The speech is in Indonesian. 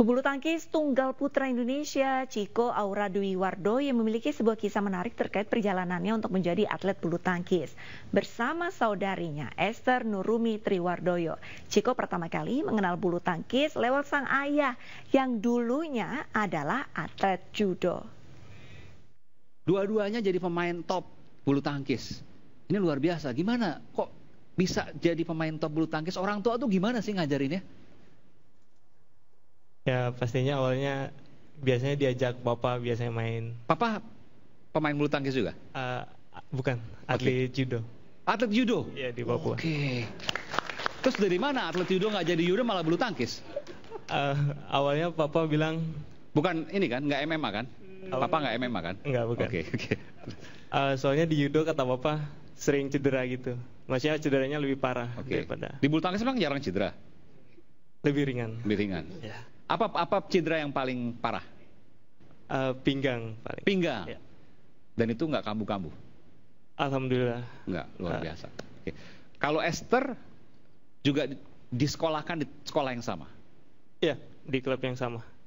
Pebulu tangkis tunggal putra Indonesia, Chico Aura Dwi Wardo yang memiliki sebuah kisah menarik terkait perjalanannya untuk menjadi atlet bulu tangkis. Bersama saudarinya, Esther Nurumi Triwardoyo, Chico pertama kali mengenal bulu tangkis lewat sang ayah yang dulunya adalah atlet judo. Dua-duanya jadi pemain top bulu tangkis. Ini luar biasa. Gimana kok bisa jadi pemain top bulu tangkis? Orang tua tuh gimana sih ngajarinnya? Ya pastinya awalnya biasanya diajak bapak biasanya main. Papa pemain bulu tangkis juga? Uh, bukan, atlet okay. judo. Atlet judo? Iya di Papua. Oke. Okay. Terus dari mana atlet judo nggak jadi judo malah bulu tangkis? Uh, awalnya papa bilang. Bukan ini kan, nggak MMA kan? Awalnya, hmm. papa nggak MMA kan? Nggak bukan. Oke okay, oke. Okay. Uh, eh, soalnya di judo kata papa sering cedera gitu. Maksudnya cederanya lebih parah okay. daripada. Di bulu tangkis emang jarang cedera? Lebih ringan. Lebih ringan. Ya. Apa apa cedera yang paling parah? Uh, pinggang paling. Pinggang. Ya. Dan itu nggak kambuh-kambuh. Alhamdulillah. Nggak luar uh. biasa. Okay. Kalau Esther juga disekolahkan di sekolah yang sama. Iya, di klub yang sama.